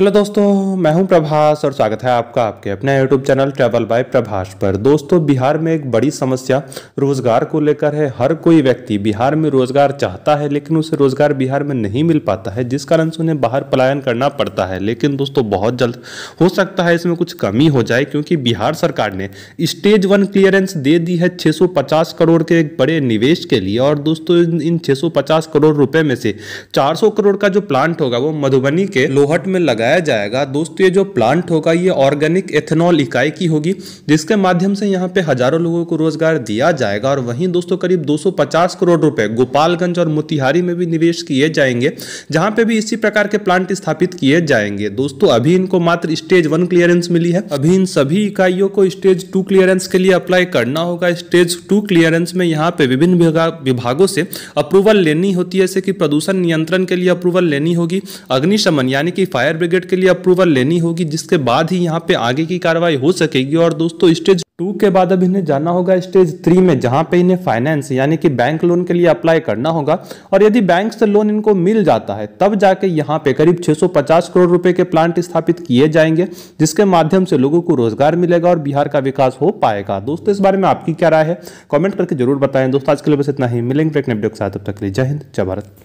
hello दोस्तों मैं हूं प्रभास और स्वागत है आपका आपके अपने YouTube channel travel by Prabhas पर दोस्तों बिहार में एक बड़ी समस्या रोज़गार को लेकर है हर कोई व्यक्ति बिहार में रोज़गार चाहता है लेकिन उसे रोज़गार बिहार में नहीं मिल पाता है जिस कारण से उन्हें बाहर पलायन करना पड़ता है लेकिन दोस्तों बहुत जल्द हो सकता है इसमें कुछ कमी हो जाए क्योंकि बिहार सरकार ने स्टेज वन क्लियरेंस दे दी है छः करोड़ के एक बड़े निवेश के लिए और दोस्तों इन छः करोड़ रुपये में से चार करोड़ का जो प्लांट होगा वो मधुबनी के लोहट में लगाया लगाया जाएगा दोस्तों ये जो प्लांट होगा ये ऑर्गेनिक एथेनॉल इकाई की होगी जिसके माध्यम से यहाँ पे हजारों लोगों को रोजगार दिया जाएगा और वहीं दोस्तों करीब 250 करोड़ रुपए गोपालगंज और मोतिहारी में भी निवेश किए जाएंगे जहां पे भी इसी प्रकार के प्लांट स्थापित किए जाएंगे दोस्तों अभी इनको मात्र स्टेज वन क्लियरेंस मिली है अभी इन सभी इकाइयों को स्टेज टू क्लियरेंस के लिए अप्लाई करना होगा स्टेज टू क्लियरेंस में यहाँ पे विभिन्न विभागों से अप्रूवल लेनी होती है जैसे कि प्रदूषण नियंत्रण के लिए अप्रूवल लेनी होगी अग्निशमन यानी कि फायर ब्रिगेड सर्टिफिकेट के लिए अप्रूवल लेनी होगी जिसके बाद ही यहाँ पे आगे की कार्रवाई हो सकेगी और दोस्तों स्टेज टू के बाद अब इन्हें जाना होगा स्टेज थ्री में जहाँ पे इन्हें फाइनेंस यानी कि बैंक लोन के लिए अप्लाई करना होगा और यदि बैंक से लोन इनको मिल जाता है तब जाके यहाँ पे करीब 650 करोड़ रुपए के प्लांट स्थापित किए जाएंगे जिसके माध्यम से लोगों को रोजगार मिलेगा और बिहार का विकास हो पाएगा दोस्तों इस बारे में आपकी क्या राय है कॉमेंट करके जरूर बताएं दोस्तों आज के लिए बस इतना ही मिलेंगे जय हिंद जय भारत